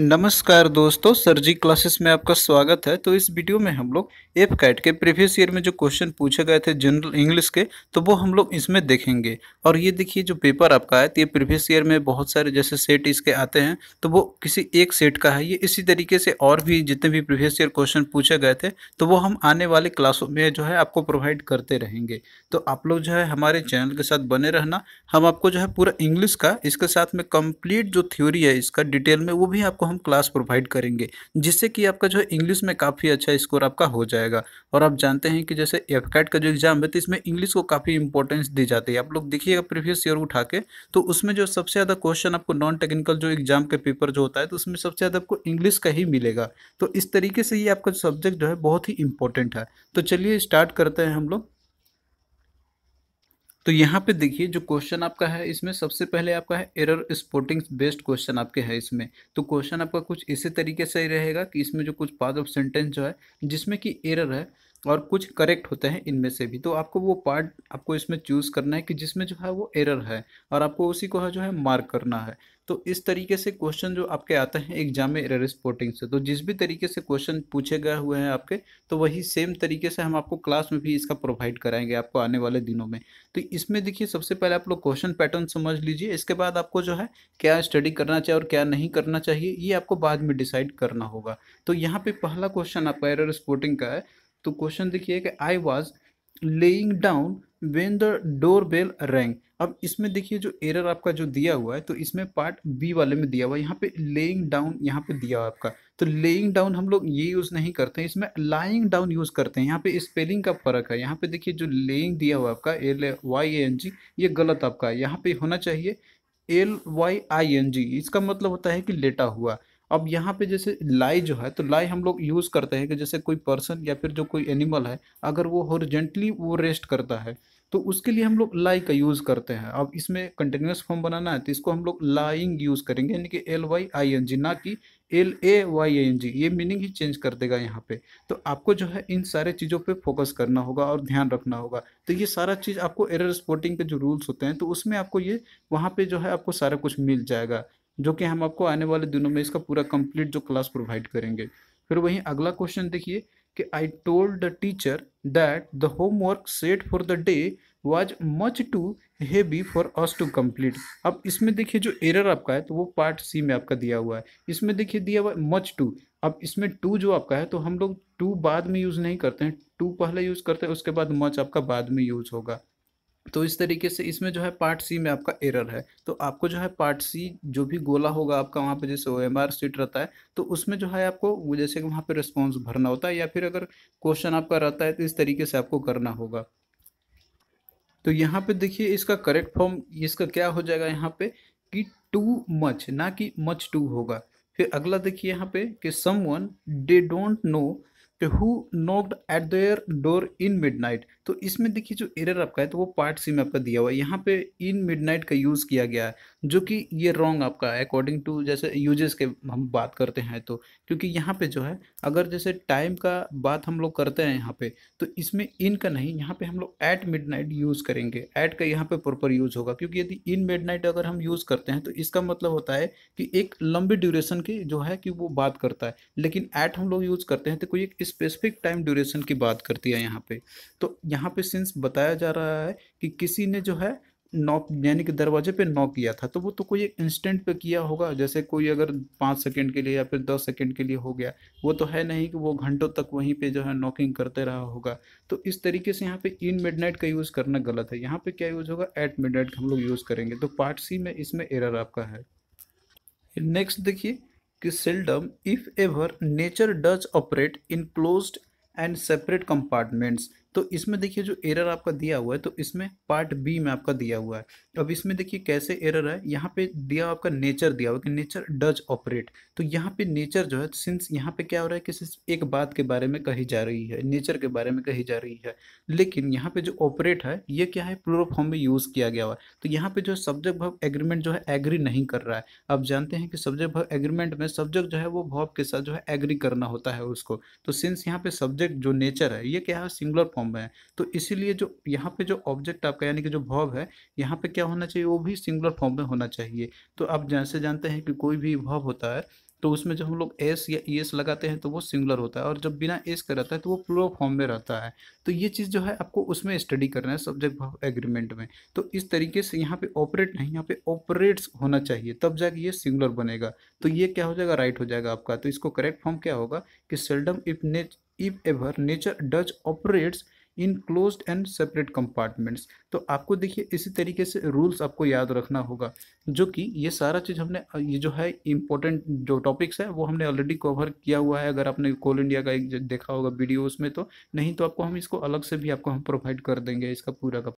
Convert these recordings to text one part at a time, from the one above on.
नमस्कार दोस्तों सर जी क्लासेस में आपका स्वागत है तो इस वीडियो में हम लोग एफ कैट के प्रीवियस ईयर में जो क्वेश्चन पूछे गए थे जनरल इंग्लिश के तो वो हम लोग इसमें देखेंगे और ये देखिए जो पेपर आपका है तो ये प्रीवियस ईयर में बहुत सारे जैसे सेट इसके आते हैं तो वो किसी एक सेट का है ये इसी तरीके से और भी जितने भी प्रीवियस ईयर क्वेश्चन पूछे गए थे तो वो हम आने वाले क्लासों में जो है आपको प्रोवाइड करते रहेंगे तो आप लोग जो है हमारे चैनल के साथ बने रहना हम आपको जो है पूरा इंग्लिश का इसके साथ में कम्प्लीट जो थ्योरी है इसका डिटेल में वो भी आपको हम क्लास प्रोवाइड करेंगे जिससे कि आपका जो इंग्लिश में काफ़ी अच्छा स्कोर आपका हो जाएगा और आप जानते हैं कि जैसे एफ का जो एग्ज़ाम है तो इसमें इंग्लिश को काफ़ी इंपॉर्टेंस दी जाती है आप लोग देखिएगा प्रीवियस ईयर उठा के तो उसमें जो सबसे ज़्यादा क्वेश्चन आपको नॉन टेक्निकल जो एग्ज़ाम के पेपर जो होता है तो उसमें सबसे ज़्यादा आपको इंग्लिश का ही मिलेगा तो इस तरीके से ये आपका सब्जेक्ट जो है बहुत ही इंपॉर्टेंट है तो चलिए स्टार्ट करते हैं हम लोग तो यहाँ पे देखिए जो क्वेश्चन आपका है इसमें सबसे पहले आपका है एरर स्पोर्टिंग बेस्ड क्वेश्चन आपके है इसमें तो क्वेश्चन आपका कुछ इसी तरीके से ही रहेगा कि इसमें जो कुछ पार्ट ऑफ सेंटेंस जो है जिसमें कि एरर है और कुछ करेक्ट होते हैं इनमें से भी तो आपको वो पार्ट आपको इसमें चूज़ करना है कि जिसमें जो है वो एरर है और आपको उसी को जो है मार्क करना है तो इस तरीके से क्वेश्चन जो आपके आते हैं एग्जाम में एरर रिपोर्टिंग से तो जिस भी तरीके से क्वेश्चन पूछे गए हुए हैं आपके तो वही सेम तरीके से हम आपको क्लास में भी इसका प्रोवाइड कराएंगे आपको आने वाले दिनों में तो इसमें देखिए सबसे पहले आप लोग क्वेश्चन पैटर्न समझ लीजिए इसके बाद आपको जो है क्या स्टडी करना चाहिए और क्या नहीं करना चाहिए ये आपको बाद में डिसाइड करना होगा तो यहाँ पर पहला क्वेश्चन आपका एरर स्पोर्टिंग का है तो क्वेश्चन देखिए कि I was laying down when the door bell rang अब इसमें देखिए जो एरर आपका जो दिया हुआ है तो इसमें पार्ट बी वाले में दिया हुआ है यहाँ पे लेइंग डाउन यहाँ पे दिया हुआ आपका तो लेइंग डाउन हम लोग ये यूज़ नहीं करते हैं इसमें लाइंग डाउन यूज़ करते हैं यहाँ पे स्पेलिंग का फर्क है यहाँ पे देखिए जो लेइंग दिया हुआ आपका एल वाई एन जी ये गलत आपका है यहाँ पे होना चाहिए L Y I N G इसका मतलब होता है कि लेटा हुआ अब यहाँ पे जैसे लाई जो है तो लाई हम लोग यूज़ करते हैं कि जैसे कोई पर्सन या फिर जो कोई एनिमल है अगर वो हॉरिजेंटली वो रेस्ट करता है तो उसके लिए हम लोग लाई का यूज़ करते हैं अब इसमें कंटिन्यूस फॉर्म बनाना है तो इसको हम लोग लाइंग यूज़ करेंगे यानी कि L Y I N G ना कि L A Y N G ये मीनिंग ही चेंज कर देगा यहाँ पे तो आपको जो है इन सारे चीज़ों पे फोकस करना होगा और ध्यान रखना होगा तो ये सारा चीज़ आपको एरर स्पोर्टिंग के जो रूल्स होते हैं तो उसमें आपको ये वहाँ पर जो है आपको सारा कुछ मिल जाएगा जो कि हम आपको आने वाले दिनों में इसका पूरा कंप्लीट जो क्लास प्रोवाइड करेंगे फिर वहीं अगला क्वेश्चन देखिए कि I told the teacher that the homework set for the day was much too heavy for us to complete अब इसमें देखिए जो एरर आपका है तो वो पार्ट सी में आपका दिया हुआ है इसमें देखिए दिया हुआ है मच टू अब इसमें टू जो आपका है तो हम लोग टू बाद में यूज़ नहीं करते हैं टू पहले यूज़ करते हैं उसके बाद मच आपका बाद में यूज़ होगा तो इस तरीके से इसमें जो है पार्ट सी में आपका एरर है तो आपको जो है पार्ट सी जो भी गोला होगा आपका वहाँ पे जैसे ओ एम आर सीट रहता है तो उसमें जो है आपको जैसे कि वहाँ पे रिस्पॉन्स भरना होता है या फिर अगर क्वेश्चन आपका रहता है तो इस तरीके से आपको करना होगा तो यहाँ पे देखिए इसका करेक्ट फॉर्म इसका क्या हो जाएगा यहाँ पे कि टू मच ना कि मच टू होगा फिर अगला देखिए यहाँ पे कि वन दे डोंट नो कि who knocked at their door in night तो इसमें देखिए जो एरर आपका है तो वो पार्ट सी में आपका दिया हुआ है यहाँ पे इन मिडनाइट का यूज़ किया गया है जो कि ये रॉन्ग आपका है अकॉर्डिंग टू जैसे यूजेस के हम बात करते हैं तो क्योंकि यहाँ पे जो है अगर जैसे टाइम का बात हम लोग करते हैं यहाँ पे तो इसमें इन का नहीं यहाँ पे हम लोग एट मिड यूज़ करेंगे एट का यहाँ पर प्रॉपर यूज़ होगा क्योंकि यदि इन मिड अगर हम यूज़ करते हैं तो इसका मतलब होता है कि एक लंबी ड्यूरेशन की जो है कि वो बात करता है लेकिन एट हम लोग यूज़ करते हैं तो कोई एक स्पेसिफिक टाइम ड्यूरेशन की बात करती है यहाँ पर तो यहाँ पे सिंस बताया जा रहा है कि किसी ने जो है नॉक यानी कि दरवाजे पे नॉक किया था तो वो तो कोई एक इंस्टेंट पे किया होगा जैसे कोई अगर पाँच सेकंड के लिए या फिर दस सेकंड के लिए हो गया वो तो है नहीं कि वो घंटों तक वहीं पे जो है नॉकिंग करते रहा होगा तो इस तरीके से यहाँ पे इन मिडनाइट का यूज़ करना गलत है यहाँ पे क्या यूज़ होगा एट मिडनाइट हम लोग यूज़ करेंगे तो पार्ट सी में इसमें एरर आपका है नेक्स्ट देखिए कि seldom if ever nature does operate in close and separate compartments तो इसमें देखिए जो एरर आपका दिया हुआ है तो इसमें पार्ट बी में आपका दिया हुआ है अब इसमें देखिए कैसे एरर है यहाँ पे दिया आपका नेचर दिया हुआ कि नेचर डज ऑपरेट तो यहाँ पे नेचर जो है सिंस यहाँ पे क्या हो रहा है कि सिर्फ एक बात के बारे में कही जा रही है नेचर के बारे में कही जा रही है लेकिन यहाँ पे जो ऑपरेट है ये क्या है प्लोर फॉर्म में यूज़ किया गया हुआ है तो यहाँ पे जो सब्जेक्ट भाव एग्रीमेंट जो है एग्री नहीं कर रहा है आप जानते हैं कि सब्जेक्ट भाव एग्रीमेंट में सब्जेक्ट जो है वो भाव के साथ जो है एग्री करना होता है उसको तो सिंस यहाँ पे सब्जेक्ट जो नेचर है ये क्या है सिंगुलर फॉर्म फॉर्म में है तो इसीलिए जो यहाँ पे जो ऑब्जेक्ट आपका यानी कि जो भव है यहाँ पे क्या होना चाहिए वो भी सिंगुलर फॉर्म में होना चाहिए तो आप जैसे जानते हैं कि कोई भी भव होता है तो उसमें जब हम लोग एस या ई एस लगाते हैं तो वो सिंगुलर होता है और जब बिना एस का रहता है तो वो प्लूरल फॉर्म में रहता है तो ये चीज़ जो है आपको उसमें स्टडी करना है सब्जेक्ट भाव एग्रीमेंट में तो इस तरीके से यहाँ पे ऑपरेट नहीं यहाँ पे ऑपरेट्स होना चाहिए तब जाके ये सिंगुलर बनेगा तो ये क्या हो जाएगा राइट हो जाएगा आपका तो इसको करेक्ट फॉर्म क्या होगा कि seldom if nature if ever nature does operates in close and separate compartments तो आपको देखिए इसी तरीके से रूल्स आपको याद रखना होगा जो कि ये सारा चीज़ हमने ये जो है इम्पोर्टेंट जो टॉपिक्स है वो हमने ऑलरेडी कवर किया हुआ है अगर आपने कोल इंडिया का एक देखा होगा वीडियोस में तो नहीं तो आपको हम इसको अलग से भी आपको हम प्रोवाइड कर देंगे इसका पूरा का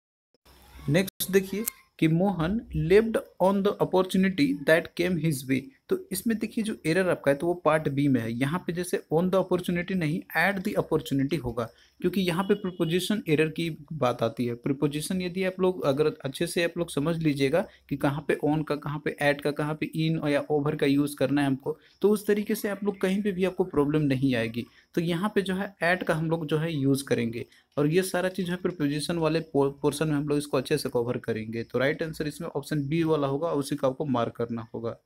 नेक्स्ट देखिए कि Mohan lived on the opportunity that came his way तो इसमें देखिए जो एरर आपका है तो वो पार्ट बी में है यहाँ पे जैसे ऑन द अपॉर्चुनिटी नहीं ऐड द अपॉर्चुनिटी होगा क्योंकि यहाँ पे प्रिपोजिशन एरर की बात आती है प्रिपोजिशन यदि आप लोग अगर अच्छे से आप लोग समझ लीजिएगा कि कहाँ पे ऑन का कहाँ पे ऐड का कहाँ पे इन या ओवर का यूज़ करना है हमको तो उस तरीके से आप लोग कहीं पर भी आपको प्रॉब्लम नहीं आएगी तो यहाँ पर जो है ऐड का हम लोग जो है यूज़ करेंगे और ये सारा चीज़ है प्रपोजिशन वाले पोर्सन में हम लोग इसको अच्छे से कवर करेंगे तो राइट आंसर इसमें ऑप्शन बी वाला होगा उसी का आपको मार्क करना होगा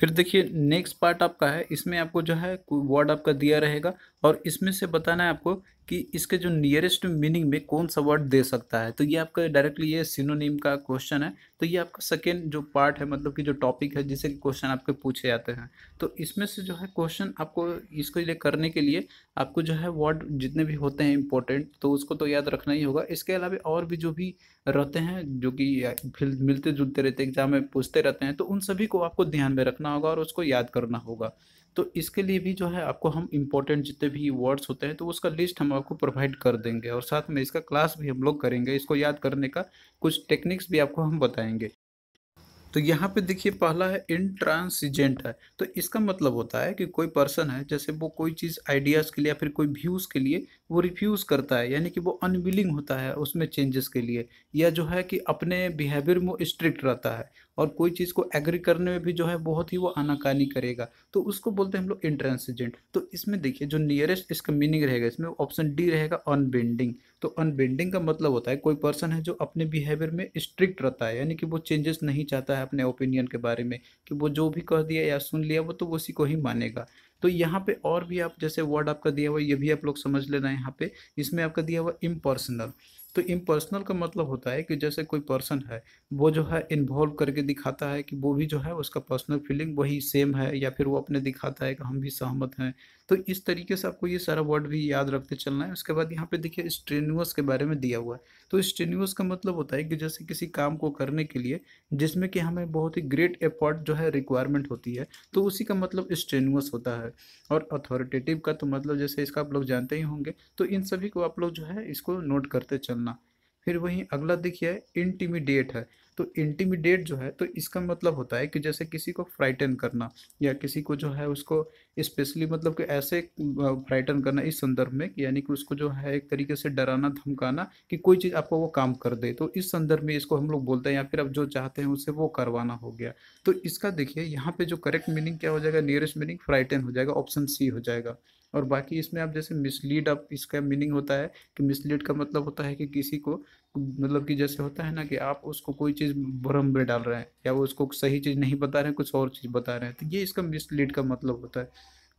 फिर देखिए नेक्स्ट पार्ट आपका है इसमें आपको जो है वर्ड आपका दिया रहेगा और इसमें से बताना है आपको कि इसके जो नियरेस्ट मीनिंग में कौन सा वर्ड दे सकता है तो ये आपका डायरेक्टली ये सिनोनिम का क्वेश्चन है तो ये आपका सेकेंड जो पार्ट है मतलब कि जो टॉपिक है जिसे क्वेश्चन आपके पूछे जाते हैं तो इसमें से जो है क्वेश्चन आपको इसको ये करने के लिए आपको जो है वर्ड जितने भी होते हैं इंपॉर्टेंट तो उसको तो याद रखना ही होगा इसके अलावा और भी जो भी रहते हैं जो कि मिलते जुलते रहते एग्जाम में पूछते रहते हैं तो उन सभी को आपको ध्यान में रखना होगा और उसको याद करना होगा तो इसके लिए भी जो है आपको हम इम्पोर्टेंट जितने भी वर्ड्स होते हैं तो उसका लिस्ट हम आपको प्रोवाइड कर देंगे और साथ में इसका क्लास भी हम लोग करेंगे इसको याद करने का कुछ टेक्निक्स भी आपको हम बताएंगे तो यहाँ पे देखिए पहला है इंट्रांसिजेंट है तो इसका मतलब होता है कि कोई पर्सन है जैसे वो कोई चीज़ आइडियाज़ के लिए या फिर कोई व्यूज़ के लिए वो रिफ्यूज़ करता है यानी कि वो अनविलिंग होता है उसमें चेंजेस के लिए या जो है कि अपने बिहेवियर में स्ट्रिक्ट रहता है और कोई चीज़ को एग्री करने में भी जो है बहुत ही वो आनाकानी करेगा तो उसको बोलते हैं हम लोग इंट्रांसिजेंट तो इसमें देखिए जो नियरेस्ट इसका मीनिंग रहेगा इसमें ऑप्शन डी रहेगा अनबेंडिंग तो अनबेंडिंग का मतलब होता है कोई पर्सन है जो अपने बिहेवियर में स्ट्रिक्ट रहता है यानी कि वो चेंजेस नहीं चाहता है अपने ओपिनियन के बारे में कि वो जो भी कह दिया या सुन लिया वो तो उसी को ही मानेगा तो यहाँ पे और भी आप जैसे वर्ड आपका दिया हुआ ये भी आप लोग समझ लेना है यहाँ पे इसमें आपका दिया हुआ इम्पर्सनल तो इम्पर्सनल का मतलब होता है कि जैसे कोई पर्सन है वो जो है इन्वॉल्व करके दिखाता है कि वो भी जो है उसका पर्सनल फीलिंग वही सेम है या फिर वो अपने दिखाता है कि हम भी सहमत हैं तो इस तरीके से आपको ये सारा वर्ड भी याद रखते चलना है उसके बाद यहाँ पे देखिए स्ट्रेनुअस के बारे में दिया हुआ है तो स्ट्रेनुअस का मतलब होता है कि जैसे किसी काम को करने के लिए जिसमें कि हमें बहुत ही ग्रेट एफर्ट जो है रिक्वायरमेंट होती है तो उसी का मतलब स्ट्रेनुअस होता है और अथॉरिटेटिव का तो मतलब जैसे इसका आप लोग जानते ही होंगे तो इन सभी को आप लोग जो है इसको नोट करते चलना फिर वहीं अगला देखिए इंटीमिडिएट है तो इंटीमिडिएट जो है तो इसका मतलब होता है कि जैसे किसी को फ्राइटन करना या किसी को जो है उसको स्पेशली मतलब कि ऐसे फ्राइटन करना इस संदर्भ में यानी कि उसको जो है एक तरीके से डराना धमकाना कि कोई चीज़ आपको वो काम कर दे तो इस संदर्भ में इसको हम लोग बोलते हैं या फिर आप जो चाहते हैं उससे वो करवाना हो गया तो इसका देखिए यहाँ पर जो करेक्ट मीनिंग क्या हो जाएगा नियरेस्ट मीनिंग फ्राइटन हो जाएगा ऑप्शन सी हो जाएगा और बाकी इसमें आप जैसे मिसलीड आप इसका मीनिंग होता है कि मिसलीड का मतलब होता है कि किसी को मतलब कि जैसे होता है ना कि आप उसको कोई चीज़ भ्रम में डाल रहे हैं या वो उसको सही चीज़ नहीं बता रहे हैं कुछ और चीज़ बता रहे हैं तो ये इसका मिसलीड का मतलब होता है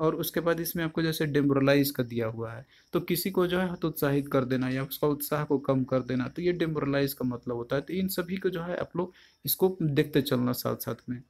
और उसके बाद इसमें आपको जैसे डिमोरलाइज का दिया हुआ है तो किसी को जो है हतोत्साहित कर देना या उसका उत्साह को कम कर देना तो ये डिमोरलाइज का मतलब होता है तो इन सभी को जो है आप लोग इसको देखते चलना साथ साथ में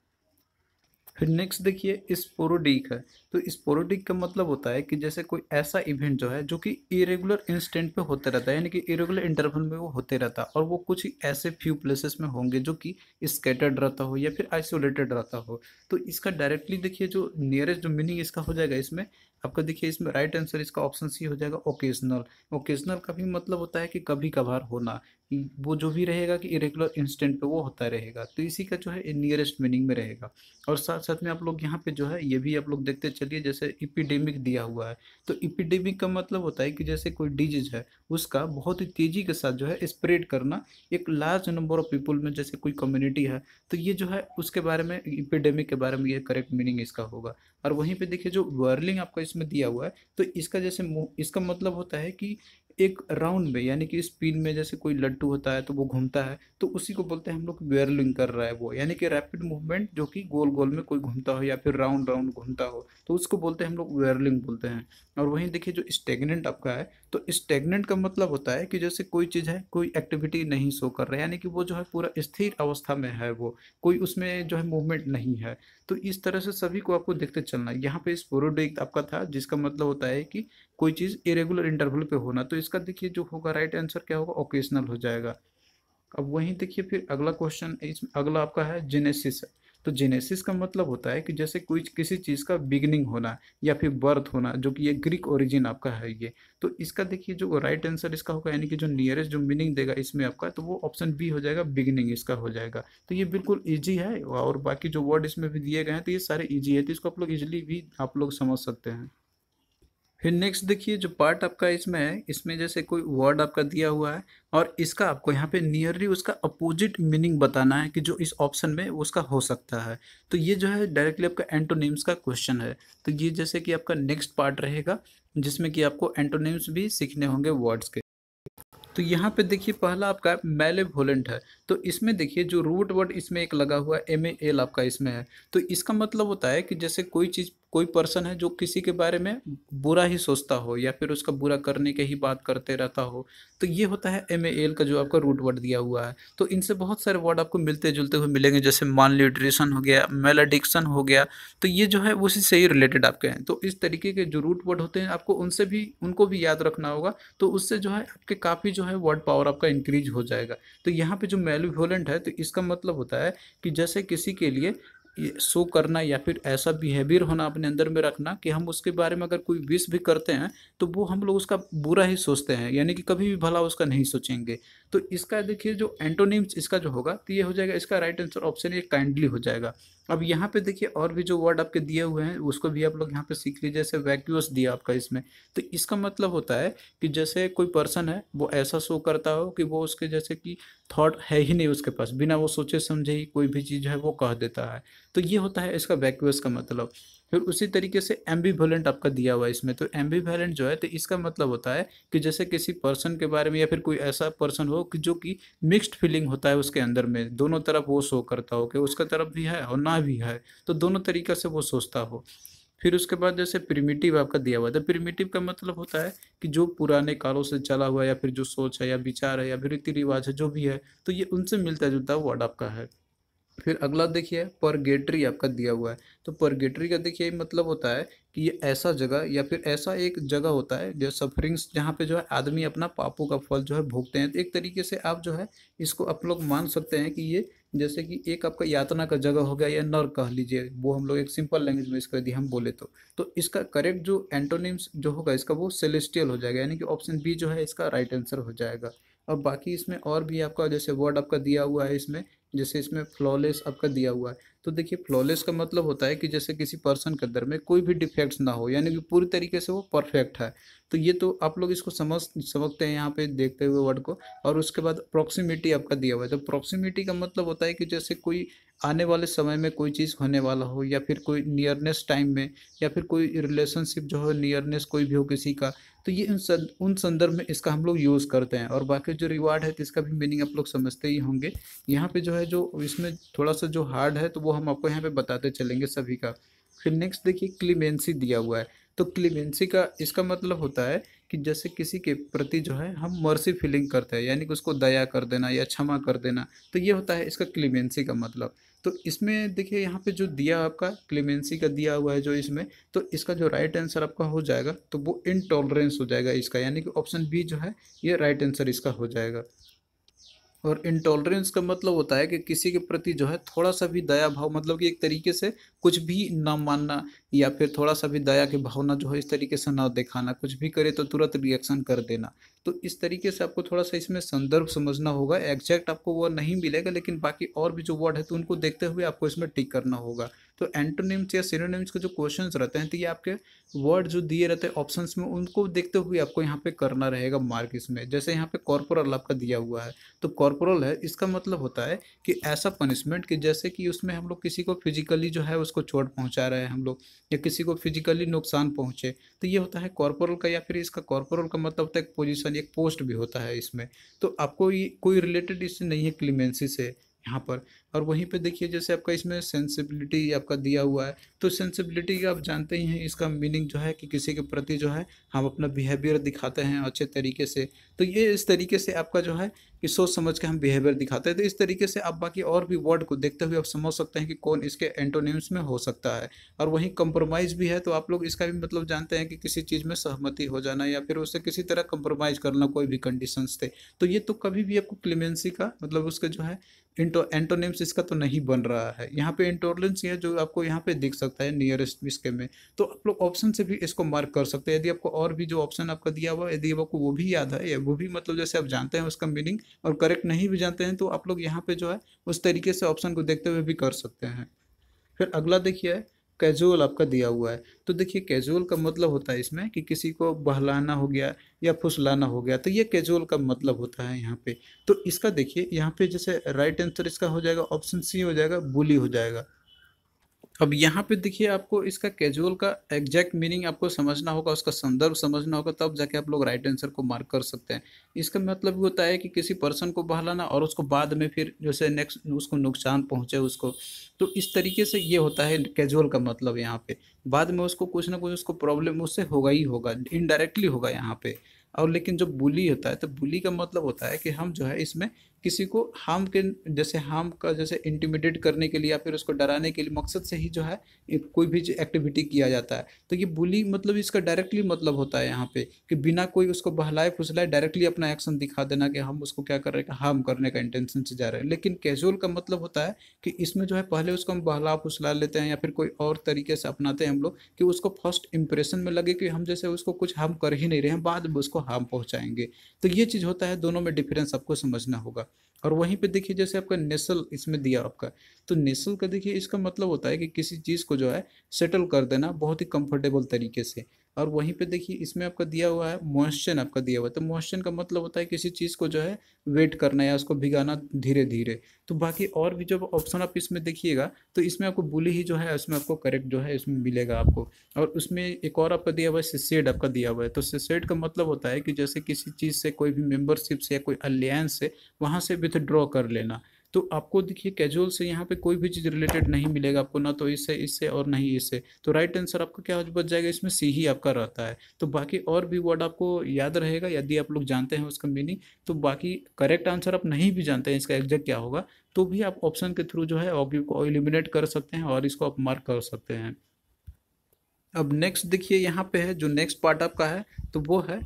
फिर नेक्स्ट देखिए स्पोरोडीक है तो स्पोरेटिक का मतलब होता है कि जैसे कोई ऐसा इवेंट जो है जो कि इरेगुलर इंस्टेंट पे होते रहता है यानी कि इरेगुलर इंटरवल में वो होते रहता है और वो कुछ ऐसे फ्यू प्लेसेस में होंगे जो कि स्केटर्ड रहता हो या फिर आइसोलेटेड रहता हो तो इसका डायरेक्टली देखिए जो नियरेस्ट जो मीनिंग इसका हो जाएगा इसमें आपका देखिए इसमें राइट आंसर इसका ऑप्शन सी हो जाएगा ओकेजनल ओकेजनल का भी मतलब होता है कि कभी कभार होना वो जो भी रहेगा कि इरेगुलर इंस्टेंट पे वो होता रहेगा तो इसी का जो है नियरेस्ट मीनिंग में रहेगा और साथ साथ में आप लोग यहाँ पे जो है ये भी आप लोग देखते चलिए जैसे इपिडेमिक हम्म। दिया हुआ है तो इपिडेमिक का मतलब होता है कि जैसे कोई डिजीज है उसका बहुत ही तेज़ी के साथ जो है स्प्रेड करना एक लार्ज नंबर ऑफ पीपल में जैसे कोई कम्युनिटी है तो ये जो है उसके बारे में इपिडेमिक के बारे में ये करेक्ट मीनिंग इसका होगा और वहीं पर देखिए जो वर्लिंग आपका इसमें दिया हुआ है तो इसका जैसे इसका मतलब होता है कि एक राउंड में यानी कि स्पिन में जैसे कोई लड्डू होता है तो वो घूमता है तो उसी को बोलते हैं हम लोग वेरलिंग कर रहा है वो यानी कि रैपिड मूवमेंट जो कि गोल गोल में कोई घूमता हो या फिर राउंड राउंड घूमता हो तो उसको बोलते हैं हम लोग वेरलिंग बोलते हैं और वहीं देखिए जो स्टेगनेंट आपका है तो स्टेगनेंट का मतलब होता है कि जैसे कोई चीज़ है कोई एक्टिविटी नहीं शो कर रहा है यानी कि वो जो है पूरा स्थिर अवस्था में है वो कोई उसमें जो है मूवमेंट नहीं है तो इस तरह से सभी को आपको देखते चलना है यहाँ पे स्पोरोडिक आपका था जिसका मतलब होता है कि कोई चीज़ इरेगुलर इंटरवल पे होना तो इसका देखिए जो होगा राइट आंसर क्या होगा ओकेजनल हो जाएगा अब वहीं देखिए फिर अगला क्वेश्चन इस अगला आपका है जेनेसिस तो जेनेसिस का मतलब होता है कि जैसे कोई किसी चीज़ का बिगनिंग होना या फिर बर्थ होना जो कि ये ग्रीक ओरिजिन आपका है ये तो इसका देखिए जो राइट आंसर इसका होगा यानी कि जो नियरेस्ट जो मीनिंग देगा इसमें आपका तो वो ऑप्शन बी हो जाएगा बिगिनिंग इसका हो जाएगा तो ये बिल्कुल ईजी है और बाकी जो वर्ड इसमें भी दिए गए हैं तो ये सारे ईजी है तो इसको आप लोग ईजिली भी आप लोग समझ सकते हैं फिर नेक्स्ट देखिए जो पार्ट आपका इसमें है इसमें जैसे कोई वर्ड आपका दिया हुआ है और इसका आपको यहाँ पे नियरली उसका अपोजिट मीनिंग बताना है कि जो इस ऑप्शन में उसका हो सकता है तो ये जो है डायरेक्टली आपका एंटोनिम्स का क्वेश्चन है तो ये जैसे कि आपका नेक्स्ट पार्ट रहेगा जिसमें कि आपको एंटोनिम्स भी सीखने होंगे वर्ड्स के तो यहाँ पे देखिए पहला आपका मेलेवोलेंट है तो इसमें देखिए जो रूट वर्ड इसमें एक लगा हुआ है एम ए एल आपका इसमें है तो इसका मतलब होता है कि जैसे कोई चीज़ कोई पर्सन है जो किसी के बारे में बुरा ही सोचता हो या फिर उसका बुरा करने के ही बात करते रहता हो तो ये होता है एम एल का जो आपका रूट वर्ड दिया हुआ है तो इनसे बहुत सारे वर्ड आपको मिलते जुलते हुए मिलेंगे जैसे मान लिट्रेशन हो गया मेलाडिक्शन हो गया तो ये जो है उसी से ही रिलेटेड आपके हैं तो इस तरीके के जो रूट वर्ड होते हैं आपको उनसे भी उनको भी याद रखना होगा तो उससे जो है आपके काफ़ी जो है वर्ड पावर आपका इंक्रीज हो जाएगा तो यहाँ पर जो मेलू है तो इसका मतलब होता है कि जैसे किसी के लिए शो करना या फिर ऐसा बिहेवियर होना अपने अंदर में रखना कि हम उसके बारे में अगर कोई विश भी करते हैं तो वो हम लोग उसका बुरा ही सोचते हैं यानी कि कभी भी भला उसका नहीं सोचेंगे तो इसका देखिए जो एंटोनिम्स इसका जो होगा तो ये हो जाएगा इसका राइट आंसर ऑप्शन ये काइंडली हो जाएगा अब यहाँ पे देखिए और भी जो वर्ड आपके दिए हुए हैं उसको भी आप लोग यहाँ पे सीख लीजिए जैसे वैक्यूस दिया आपका इसमें तो इसका मतलब होता है कि जैसे कोई पर्सन है वो ऐसा शो करता हो कि वो उसके जैसे कि थॉट है ही नहीं उसके पास बिना वो सोचे समझे ही कोई भी चीज़ है वो कह देता है तो ये होता है इसका वैक्यूस का मतलब फिर उसी तरीके से एम्बीवैलेंट आपका दिया हुआ है इसमें तो एम्बीवैलेंट जो है तो इसका मतलब होता है कि जैसे किसी पर्सन के बारे में या फिर कोई ऐसा पर्सन हो कि जो कि मिक्स्ड फीलिंग होता है उसके अंदर में दोनों तरफ वो शो करता हो कि उसका तरफ भी है और ना भी है तो दोनों तरीके से वो सोचता हो फिर उसके बाद जैसे प्रिमिटिव आपका दिया हुआ था प्रिमिटिव तो का मतलब होता है कि जो पुराने कालों से चला हुआ है या फिर जो सोच है या विचार है या फिर रीति रिवाज है जो भी है तो ये उनसे मिलता जुलता वर्ड आपका है फिर अगला देखिए परगेटरी आपका दिया हुआ है तो परगेटरी का देखिए मतलब होता है कि ये ऐसा जगह या फिर ऐसा एक जगह होता है जो सफरिंग्स जहाँ पे जो है आदमी अपना पापों का फल जो है भोगते हैं तो एक तरीके से आप जो है इसको आप लोग मान सकते हैं कि ये जैसे कि एक आपका यातना का जगह हो गया या नर कह लीजिए वो हम लोग एक सिंपल लैंग्वेज में इसका यदि हम बोले तो तो इसका करेक्ट जो एंटोनिम्स जो होगा इसका वो सेलेस्टियल हो जाएगा यानी कि ऑप्शन बी जो है इसका राइट आंसर हो जाएगा और बाकी इसमें और भी आपका जैसे वर्ड आपका दिया हुआ है इसमें जैसे इसमें फ्लॉलेस आपका दिया हुआ है तो देखिए फ्लॉलेस का मतलब होता है कि जैसे किसी पर्सन के अंदर में कोई भी डिफेक्ट्स ना हो यानी कि पूरी तरीके से वो परफेक्ट है तो ये तो आप लोग इसको समझ समझते हैं यहाँ पे देखते हुए वर्ड को और उसके बाद प्रॉक्सिमिटी आपका दिया हुआ है तो प्रॉक्सिमिटी का मतलब होता है कि जैसे कोई आने वाले समय में कोई चीज़ होने वाला हो या फिर कोई नियरनेस टाइम में या फिर कोई रिलेशनशिप जो हो नियरनेस कोई भी हो किसी का तो ये उन उन संदर्भ में इसका हम लोग यूज़ करते हैं और बाकी जो रिवार्ड है तो इसका भी मीनिंग आप लोग समझते ही होंगे यहाँ पे जो है जो इसमें थोड़ा सा जो हार्ड है तो वो हम आपको यहाँ पर बताते चलेंगे सभी का फिर नेक्स्ट देखिए क्लीमेंसी दिया हुआ है तो क्लीमेंसी का इसका मतलब होता है कि जैसे किसी के प्रति जो है हम मर्सी फीलिंग करते हैं यानी कि उसको दया कर देना या क्षमा कर देना तो ये होता है इसका क्लीमेंसी का मतलब तो इसमें देखिए यहाँ पे जो दिया आपका क्लीमेंसी का दिया हुआ है जो इसमें तो इसका जो राइट आंसर आपका हो जाएगा तो वो इनटॉलरेंस हो जाएगा इसका यानी कि ऑप्शन बी जो है ये राइट आंसर इसका हो जाएगा और इंटॉलरेंस का मतलब होता है कि किसी के प्रति जो है थोड़ा सा भी दया भाव मतलब कि एक तरीके से कुछ भी ना मानना या फिर थोड़ा सा भी दया की भावना जो है इस तरीके से ना दिखाना कुछ भी करे तो तुरंत रिएक्शन कर देना तो इस तरीके से आपको थोड़ा सा इसमें संदर्भ समझना होगा एग्जैक्ट आपको वो नहीं मिलेगा लेकिन बाकी और भी जो वर्ड है तो उनको देखते हुए आपको इसमें टिक करना होगा तो एंटोनिम्स या सिनोनिम्स के जो क्वेश्चंस रहते हैं तो ये आपके वर्ड जो दिए रहते हैं ऑप्शंस में उनको देखते हुए आपको यहाँ पे करना रहेगा मार्क इसमें जैसे यहाँ पे कॉर्पोरल आपका दिया हुआ है तो कॉर्पोरल है इसका मतलब होता है कि ऐसा पनिशमेंट कि जैसे कि उसमें हम लोग किसी को फिजिकली जो है उसको चोट पहुँचा रहे हैं हम लोग या किसी को फिजिकली नुकसान पहुँचे तो ये होता है कॉर्पोरल का या फिर इसका कॉर्पोरल का मतलब होता है एक पोजिशन ऑप्शन एक पोस्ट भी होता है इसमें तो आपको ये कोई रिलेटेड इससे नहीं है क्लीमेंसी से यहाँ पर और वहीं पे देखिए जैसे आपका इसमें सेंसिबिलिटी आपका दिया हुआ है तो सेंसिबिलिटी का आप जानते ही हैं इसका मीनिंग जो है कि किसी के प्रति जो है हम अपना बिहेवियर दिखाते हैं अच्छे तरीके से तो ये इस तरीके से आपका जो है कि सोच समझ के हम बिहेवियर दिखाते हैं तो इस तरीके से आप बाकी और भी वर्ड को देखते हुए आप समझ सकते हैं कि कौन इसके एंटोनिम्स में हो सकता है और वहीं कंप्रोमाइज़ भी है तो आप लोग इसका भी मतलब जानते हैं कि किसी चीज़ में सहमति हो जाना या फिर उससे किसी तरह कंप्रोमाइज़ करना कोई भी कंडीशंस थे तो ये तो कभी भी आपको क्लिमेंसी का मतलब उसका जो है इंटो एंटोनिम्स इसका तो नहीं बन रहा है यहाँ पे इंटोलेंस है जो आपको यहाँ पे दिख सकता है नियरेस्ट इसके में तो आप लोग ऑप्शन से भी इसको मार्क कर सकते हैं यदि आपको और भी जो ऑप्शन आपका दिया हुआ यदि आपको वो भी याद है या वो भी मतलब जैसे आप जानते हैं उसका मीनिंग और करेक्ट नहीं भी जानते हैं तो आप लोग यहाँ पे जो है उस तरीके से ऑप्शन को देखते हुए भी कर सकते हैं फिर अगला देखिए कैजुअल आपका दिया हुआ है तो देखिए कैजुअल का मतलब होता है इसमें कि किसी को बहलाना हो गया या फुसलाना हो गया तो ये कैजुअल का मतलब होता है यहाँ पे तो इसका देखिए यहाँ पे जैसे राइट आंसर इसका हो जाएगा ऑप्शन सी हो जाएगा बुली हो जाएगा अब यहाँ पे देखिए आपको इसका कैजुअल का एग्जैक्ट मीनिंग आपको समझना होगा उसका संदर्भ समझना होगा तब जाके आप लोग राइट आंसर को मार्क कर सकते हैं इसका मतलब ये होता है कि किसी पर्सन को बहलाना और उसको बाद में फिर जैसे नेक्स्ट उसको नुकसान पहुँचे उसको तो इस तरीके से ये होता है कैजुअल का मतलब यहाँ पे बाद में उसको कुछ ना कुछ उसको प्रॉब्लम उससे होगा ही होगा इनडायरेक्टली होगा यहाँ पे और लेकिन जो बुली होता है तो बुली का मतलब होता है कि हम जो है इसमें किसी को हार्म के जैसे हार्म का जैसे इंटिमिडेट करने के लिए या फिर उसको डराने के लिए मकसद से ही जो है कोई भी एक्टिविटी किया जाता है तो ये बुली मतलब इसका डायरेक्टली मतलब होता है यहाँ पे कि बिना कोई उसको बहलाए फुसलाए डायरेक्टली अपना एक्शन दिखा देना कि हम उसको क्या कर रहे हैं हार्म करने का इंटेंशन से जा रहे हैं लेकिन कैजुअल का मतलब होता है कि इसमें जो है पहले उसको हम बहला फुसला लेते हैं या फिर कोई और तरीके से अपनाते हैं हम लोग कि उसको फर्स्ट इंप्रेशन में लगे कि हम जैसे उसको कुछ हार्म कर ही नहीं रहे हैं बाद में उसको हार्म पहुँचाएंगे तो ये चीज़ होता है दोनों में डिफरेंस आपको समझना होगा और वहीं पे देखिए जैसे आपका नेसल इसमें दिया आपका तो नेसल का देखिए इसका मतलब होता है कि किसी चीज़ को जो है सेटल कर देना बहुत ही कंफर्टेबल तरीके से और वहीं पे देखिए इसमें आपका दिया हुआ है मॉइस्चन आपका दिया हुआ है तो मॉइस्चन का मतलब होता है किसी चीज़ को जो है वेट करना या उसको भिगाना धीरे धीरे तो बाकी और भी जब ऑप्शन आप इसमें देखिएगा तो इसमें आपको बुली ही जो है उसमें आपको करेक्ट जो है इसमें मिलेगा आपको और उसमें एक और आपका दिया हुआ है सिसेड आपका दिया हुआ है तो सिसेड का मतलब होता है कि जैसे किसी चीज़ से कोई भी मेम्बरशिप से या कोई अलियंस से वहाँ से विथड्रॉ कर लेना तो आपको देखिए कैजुअल से यहाँ पे कोई भी चीज़ रिलेटेड नहीं मिलेगा आपको ना तो इससे इससे और नहीं इससे तो राइट आंसर आपका क्या बच जाएगा इसमें सी ही आपका रहता है तो बाकी और भी वर्ड आपको याद रहेगा यदि आप लोग जानते हैं उसका मीनिंग तो बाकी करेक्ट आंसर आप नहीं भी जानते हैं इसका एग्जैक्ट क्या होगा तो भी आप ऑप्शन के थ्रू जो है को एलिमिनेट कर सकते हैं और इसको आप मार्क कर सकते हैं अब नेक्स्ट देखिए यहाँ पे है जो नेक्स्ट पार्ट आपका है तो वो है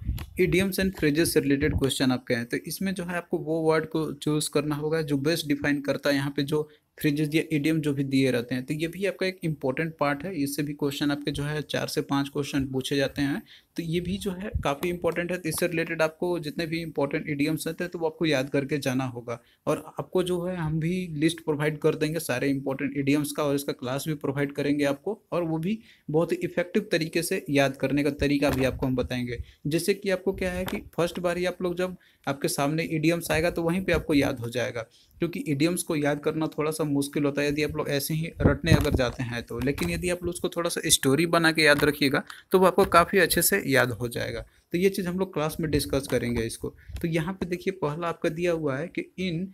इडियम्स एंड फ्रेजेस से रिलेटेड क्वेश्चन आपके हैं तो इसमें जो है आपको वो वर्ड को चूज़ करना होगा जो बेस्ट डिफाइन करता है यहाँ पे जो फ्रिजेज या एडियम जो भी दिए रहते हैं तो ये भी आपका एक इम्पॉर्टेंट पार्ट है इससे भी क्वेश्चन आपके जो है चार से पाँच क्वेश्चन पूछे जाते हैं तो ये भी जो है काफ़ी इंपॉर्टेंट है तो इससे रिलेटेड आपको जितने भी इंपॉर्टेंट इडियम्स रहते हैं तो वो आपको याद करके जाना होगा और आपको जो है हम भी लिस्ट प्रोवाइड कर देंगे सारे इंपॉर्टेंट इडियम्स का और इसका क्लास भी प्रोवाइड करेंगे आपको और वो भी बहुत ही इफेक्टिव तरीके से याद करने का तरीका भी आपको हम बताएंगे जैसे कि आपको क्या है कि फर्स्ट बार ही आप लोग जब आपके सामने इडियम्स आएगा तो वहीं पर आपको याद हो जाएगा क्योंकि इडियम्स को याद करना थोड़ा सा सा मुश्किल होता है यदि आप लोग ऐसे ही रटने अगर जाते हैं तो लेकिन यदि आप लोग उसको थोड़ा सा स्टोरी बना के याद रखिएगा तो वो आपको काफ़ी अच्छे से याद हो जाएगा तो ये चीज़ हम लोग क्लास में डिस्कस करेंगे इसको तो यहाँ पे देखिए पहला आपका दिया हुआ है कि इन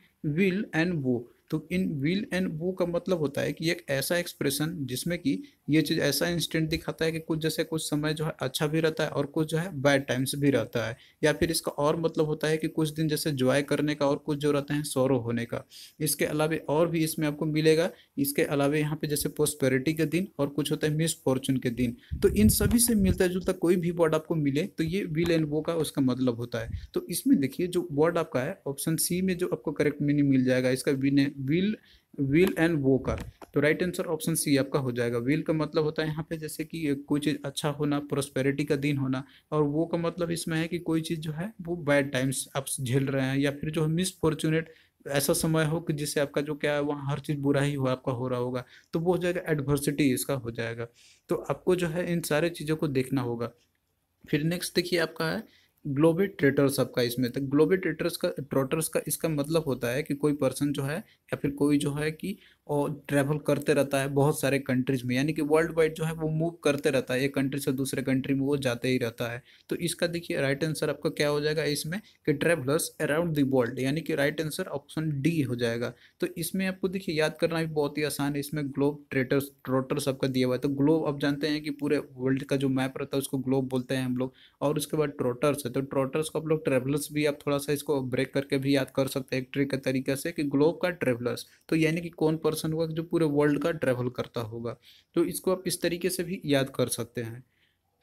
विल एंड वो तो इन विल एंड वो का मतलब होता है कि एक ऐसा एक्सप्रेशन जिसमें कि ये चीज़ ऐसा इंस्टेंट दिखाता है कि कुछ जैसे कुछ समय जो है अच्छा भी रहता है और कुछ जो है बैड टाइम्स भी रहता है या फिर इसका और मतलब होता है कि कुछ दिन जैसे जॉय करने का और कुछ जो रहता है सौरव होने का इसके अलावा और भी इसमें आपको मिलेगा इसके अलावा यहाँ पे जैसे पोस्पेरिटी के दिन और कुछ होता है मिसफॉर्चून के दिन तो इन सभी से मिलता जुलता कोई भी वर्ड आपको मिले तो ये विल एंड वो का उसका मतलब होता है तो इसमें देखिए जो वर्ड आपका है ऑप्शन सी में जो आपको करेक्ट मीनिंग मिल जाएगा इसका विल विल विल एंड वो कर तो राइट आंसर ऑप्शन सी आपका हो जाएगा विल का मतलब होता है यहाँ पे जैसे कि कोई चीज़ अच्छा होना प्रोस्पेरिटी का दिन होना और वो का मतलब इसमें है कि कोई चीज़ जो है वो बैड टाइम्स आप झेल रहे हैं या फिर जो है मिसफॉर्चुनेट ऐसा समय हो कि जिससे आपका जो क्या है वहाँ हर चीज़ बुरा ही हो आपका हो रहा होगा तो वो हो जाएगा एडवर्सिटी इसका हो जाएगा तो आपको जो है इन सारे चीज़ों को देखना होगा फिर नेक्स्ट देखिए आपका है ग्लोबेट ट्रेटर्स आपका इसमें तो ग्लोबल ट्रेटर्स का ट्रोटर्स का इसका मतलब होता है कि कोई पर्सन जो है या फिर कोई जो है कि और ट्रैवल करते रहता है बहुत सारे कंट्रीज में यानी कि वर्ल्ड वाइड जो है वो मूव करते रहता है एक कंट्री से दूसरे कंट्री में वो जाते ही रहता है तो इसका देखिए राइट आंसर आपका क्या हो जाएगा इसमें कि ट्रैवलर्स अराउंड द वर्ल्ड यानी कि राइट आंसर ऑप्शन डी हो जाएगा तो इसमें आपको देखिए याद करना भी बहुत ही आसान है इसमें ग्लोब ट्रेटर्स ट्रोटर्स आपका दिया हुआ है तो ग्लोब आप जानते हैं कि पूरे वर्ल्ड का जो मैप रहता है उसको ग्लोब बोलते हैं हम लोग और उसके बाद ट्रोटर्स है तो ट्रोटर्स को आप लोग ट्रेवलर्स भी आप थोड़ा सा इसको ब्रेक करके भी याद कर सकते हैं एक ट्रिक के तरीके से कि ग्लोब का ट्रेवलर्स तो यानी कि कौन पर्सन पर्सन होगा जो पूरे वर्ल्ड का ट्रैवल करता होगा तो इसको आप इस तरीके से भी याद कर सकते हैं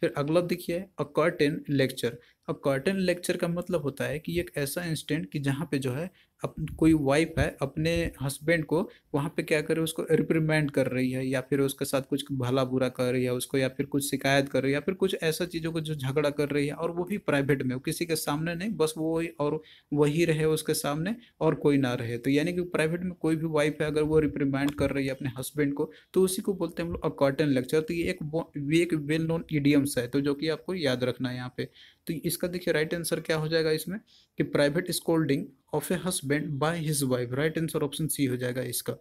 फिर अगला देखिए अ कर्टेन लेक्चर अब कर्टन लेक्चर का मतलब होता है कि एक ऐसा इंस्टेंट कि जहाँ पे जो है अप कोई वाइफ है अपने हस्बैंड को वहाँ पे क्या करे उसको रिप्रमेंड कर रही है या फिर उसके साथ कुछ भला बुरा कर रही है उसको या फिर कुछ शिकायत कर रही है या फिर कुछ ऐसा चीज़ों को जो झगड़ा कर रही है और वो भी प्राइवेट में किसी के सामने नहीं बस वो वही और वही रहे उसके सामने और कोई ना रहे तो यानी कि प्राइवेट में कोई भी वाइफ है अगर वो रिप्रीमेंट कर रही है अपने हस्बैंड को तो उसी को बोलते हैं हम लोग अकॉर्टन लेक्चर तो ये एक ये एक वेल नोन ईडियम्स है तो जो कि आपको याद रखना है यहाँ पे तो इसका देखिए राइट आंसर क्या हो जाएगा इसमें कि private scolding of a husband by his wife right answer option C हो जाएगा इसका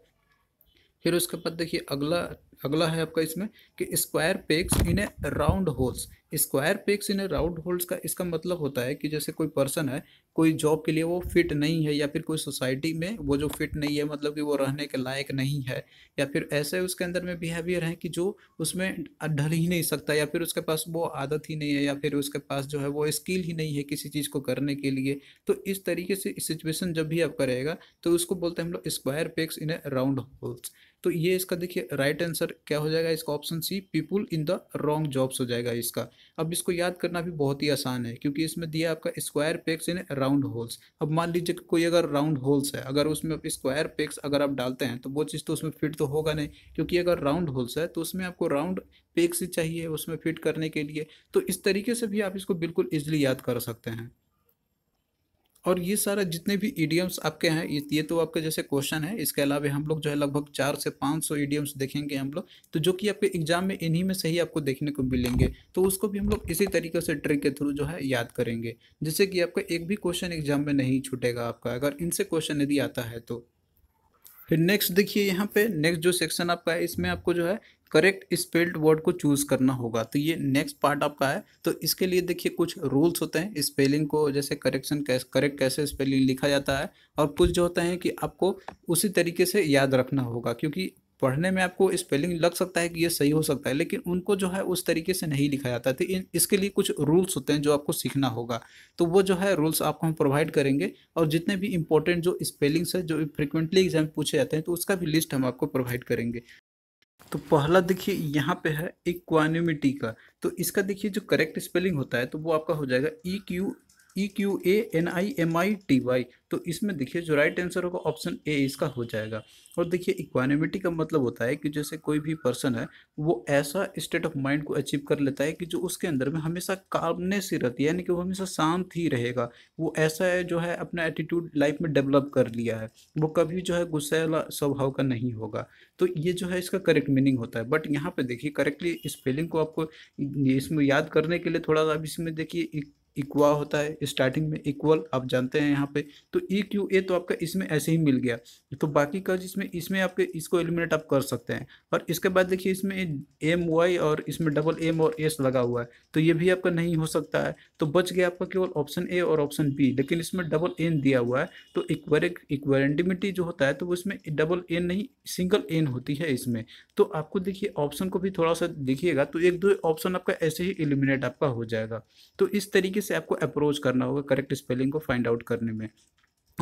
फिर उसके बाद देखिए अगला अगला है आपका इसमें कि square pegs in a round holes square pegs in a round holes का इसका मतलब होता है कि जैसे कोई पर्सन है कोई जॉब के लिए वो फिट नहीं है या फिर कोई सोसाइटी में वो जो फिट नहीं है मतलब कि वो रहने के लायक नहीं है या फिर ऐसे उसके अंदर में बिहेवियर है कि जो उसमें ढल ही नहीं सकता या फिर उसके पास वो आदत ही नहीं है या फिर उसके पास जो है वो स्किल ही नहीं है किसी चीज़ को करने के लिए तो इस तरीके से सिचुएशन जब भी आपका रहेगा तो उसको बोलते हैं हम लोग square pegs in a round holes तो ये इसका देखिए राइट आंसर क्या हो जाएगा इसका option C people in the wrong jobs हो जाएगा इसका अब इसको याद करना भी बहुत ही आसान है क्योंकि इसमें दिया आपका square pegs in round round holes अब मान लीजिए कि कोई अगर राउंड होल्स है अगर उसमें स्क्वायर पेक्स अगर आप डालते हैं तो वो चीज़ तो उसमें फिट तो होगा नहीं क्योंकि अगर राउंड होल्स है तो उसमें आपको राउंड पेक्स ही चाहिए उसमें फिट करने के लिए तो इस तरीके से भी आप इसको बिल्कुल ईजिली याद कर सकते हैं और ये सारा जितने भी ईडियम्स आपके हैं ये तो आपके जैसे क्वेश्चन है इसके अलावा हम लोग जो है लगभग चार से पाँच सौ ईडियम्स देखेंगे हम लोग तो जो कि आपके एग्जाम में इन्हीं में से ही आपको देखने को मिलेंगे तो उसको भी हम लोग इसी तरीके से ट्रिक के थ्रू जो है याद करेंगे जिससे कि आपका एक भी क्वेश्चन एग्जाम में नहीं छूटेगा आपका अगर इनसे क्वेश्चन यदि आता है तो फिर नेक्स्ट देखिए यहाँ पे नेक्स्ट जो सेक्शन आपका है इसमें आपको जो है करेक्ट स्पेल्ड वर्ड को चूज करना होगा तो ये नेक्स्ट पार्ट आपका है तो इसके लिए देखिए कुछ रूल्स होते हैं स्पेलिंग को जैसे करेक्शन कैसे करेक्ट कैसे स्पेलिंग लिखा जाता है और कुछ जो होते हैं कि आपको उसी तरीके से याद रखना होगा क्योंकि पढ़ने में आपको स्पेलिंग लग सकता है कि ये सही हो सकता है लेकिन उनको जो है उस तरीके से नहीं लिखा जाता तो इसके लिए कुछ रूल्स होते हैं जो आपको सीखना होगा तो वो जो है रूल्स आपको हम प्रोवाइड करेंगे और जितने भी इंपॉर्टेंट जो स्पेलिंग्स है जो फ्रिक्वेंटली एग्जाम पूछे जाते हैं तो उसका भी लिस्ट हम आपको प्रोवाइड करेंगे तो पहला देखिए यहाँ पे है इक्वानिमिटी का तो इसका देखिए जो करेक्ट स्पेलिंग होता है तो वो आपका हो जाएगा E e Q E Q A N I M I T Y तो इसमें देखिए जो राइट आंसर होगा ऑप्शन ए इसका हो जाएगा और देखिए इक्वानिमिटी का मतलब होता है कि जैसे कोई भी पर्सन है वो ऐसा स्टेट ऑफ माइंड को अचीव कर लेता है कि जो उसके अंदर में हमेशा कामनेस ही रहती है यानी कि वो हमेशा शांत ही रहेगा वो ऐसा है जो है अपना एटीट्यूड लाइफ में डेवलप कर लिया है वो कभी जो है गुस्सेला स्वभाव का नहीं होगा तो ये जो है इसका करेक्ट मीनिंग होता है बट यहाँ पर देखिए करेक्टली स्पेलिंग को आपको इसमें याद करने के लिए थोड़ा सा अब इसमें देखिए इक्वा होता है स्टार्टिंग में इक्वल आप जानते हैं यहाँ पे तो ई क्यू ए तो आपका इसमें ऐसे ही मिल गया तो बाकी का जिसमें इसमें आपके इसको एलिमिनेट आप कर सकते हैं और इसके बाद देखिए इसमें एम वाई और इसमें डबल एम और एस लगा हुआ है तो ये भी आपका नहीं हो सकता है तो बच गया आपका केवल ऑप्शन ए और ऑप्शन बी लेकिन इसमें डबल एन दिया हुआ है तो इक्वरेंटिमिटी जो होता है तो वो इसमें डबल एन नहीं सिंगल एन होती है इसमें तो आपको देखिए ऑप्शन को भी थोड़ा सा देखिएगा तो एक दो ऑप्शन आपका ऐसे ही एलिमिनेट आपका हो जाएगा तो इस तरीके से आपको अप्रोच करना होगा करेक्ट स्पेलिंग को फाइंड आउट करने में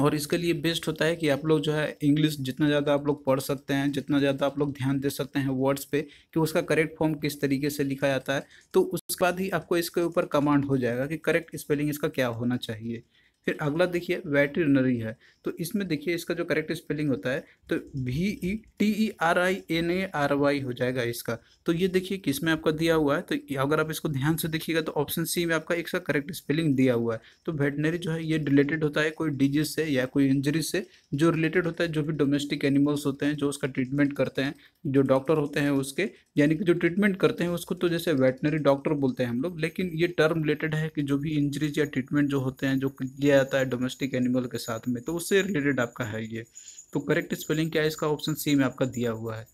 और इसके लिए बेस्ट होता है कि आप लोग जो है इंग्लिश जितना ज़्यादा आप लोग पढ़ सकते हैं जितना ज़्यादा आप लोग ध्यान दे सकते हैं वर्ड्स पे कि उसका करेक्ट फॉर्म किस तरीके से लिखा जाता है तो उसके बाद ही आपको इसके ऊपर कमांड हो जाएगा कि करेक्ट स्पेलिंग इसका क्या होना चाहिए फिर अगला देखिए वेटरनरी है तो इसमें देखिए इसका जो करेक्ट स्पेलिंग होता है तो V E T E R I N A R Y हो जाएगा इसका तो ये देखिए किस में आपका दिया हुआ है तो अगर आप इसको ध्यान से देखिएगा तो ऑप्शन सी में आपका इसका करेक्ट स्पेलिंग दिया हुआ है तो वेटनरी जो है ये रिलेटेड होता है कोई डिजीज से या कोई इंजरी से जो रिलेटेड होता है जो भी डोमेस्टिक एनिमल्स होते हैं जो उसका ट्रीटमेंट करते हैं जो डॉक्टर होते हैं उसके यानी कि जो ट्रीटमेंट करते हैं उसको तो जैसे वेटनरी डॉक्टर बोलते हैं हम लोग लेकिन ये टर्म रिलेटेड है कि जो भी इंजरीज या ट्रीटमेंट जो होते हैं जो किया जाता है डोमेस्टिक एनिमल के साथ में तो उससे रिलेटेड आपका है ये तो करेक्ट स्पेलिंग क्या है इसका ऑप्शन सी में आपका दिया हुआ है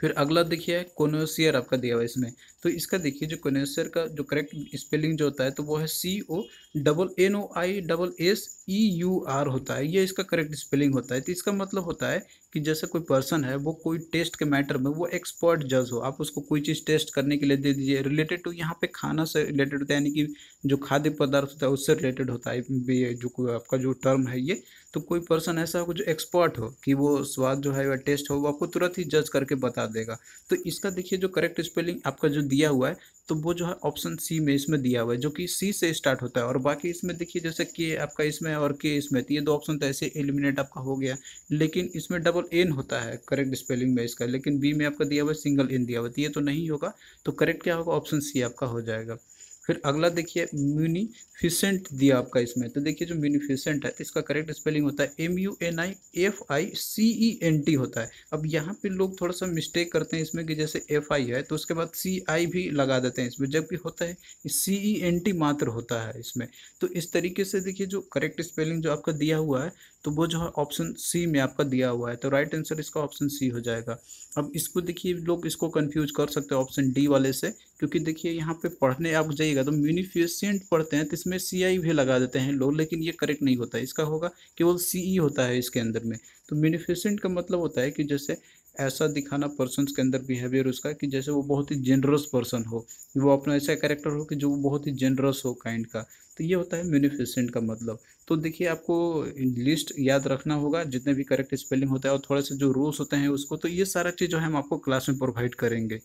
फिर अगला देखिए कोनोसियर आपका दिया हुआ है इसमें तो इसका देखिए जो कोनोसियर का जो करेक्ट स्पेलिंग जो होता है तो वो है C O double N O I double S E U R होता है ये इसका करेक्ट स्पेलिंग होता है तो इसका मतलब होता है कि जैसे कोई पर्सन है वो कोई टेस्ट के मैटर में वो एक्सपर्ट जज हो आप उसको कोई चीज़ टेस्ट करने के लिए दे दीजिए रिलेटेड टू यहाँ पे खाना से रिलेटेड होता है यानी कि जो खाद्य पदार्थ होता है उससे रिलेटेड होता है जो आपका जो टर्म है ये तो कोई पर्सन ऐसा हो जो एक्सपर्ट हो कि वो स्वाद जो है या टेस्ट हो वो आपको तुरंत ही जज करके बता देगा तो इसका देखिए जो करेक्ट स्पेलिंग आपका जो दिया हुआ है तो वो जो है ऑप्शन सी में इसमें दिया हुआ है जो कि सी से स्टार्ट होता है और बाकी इसमें देखिए जैसे के आपका इसमें और के इसमें तो ये दो ऑप्शन तो ऐसे एलिमिनेट आपका हो गया लेकिन इसमें डबल एन होता है करेक्ट स्पेलिंग में इसका लेकिन बी में आपका दिया हुआ है सिंगल एन दिया हुआ है तो ये तो नहीं होगा तो करेक्ट क्या होगा ऑप्शन सी आपका हो जाएगा फिर अगला देखिए म्यूनिफिसेंट दिया आपका इसमें तो देखिए जो म्यूनिफिसेंट है इसका करेक्ट स्पेलिंग होता है M U N I F I C E N T होता है अब यहाँ पे लोग थोड़ा सा मिस्टेक करते हैं इसमें कि जैसे एफ आई है तो उसके बाद सी आई भी लगा देते हैं इसमें जबकि होता है सी ई एन टी मात्र होता है इसमें तो इस तरीके से देखिए जो करेक्ट स्पेलिंग जो आपका दिया हुआ है तो वो जो है ऑप्शन सी में आपका दिया हुआ है तो राइट आंसर इसका ऑप्शन सी हो जाएगा अब इसको देखिए लोग इसको कंफ्यूज कर सकते हैं ऑप्शन डी वाले से क्योंकि देखिए यहाँ पे पढ़ने आप जाइएगा तो म्यूनिफिशियंट पढ़ते हैं तो इसमें सी आई भी लगा देते हैं लोग लेकिन ये करेक्ट नहीं होता है इसका होगा केवल सी e होता है इसके अंदर में तो म्यूनिफिशेंट का मतलब होता है कि जैसे ऐसा दिखाना पर्सन के अंदर बिहेवियर उसका कि जैसे वो बहुत ही जेनरस पर्सन हो वो अपना ऐसा कैरेक्टर हो कि जो बहुत ही जेनरस हो काइंड का तो ये होता है म्यूनिफिसेंट का मतलब तो देखिए आपको लिस्ट याद रखना होगा जितने भी करेक्ट स्पेलिंग होता है और थोड़ा सा जो रूल्स होते हैं उसको तो ये सारा चीज़ जो है हम आपको क्लास में प्रोवाइड करेंगे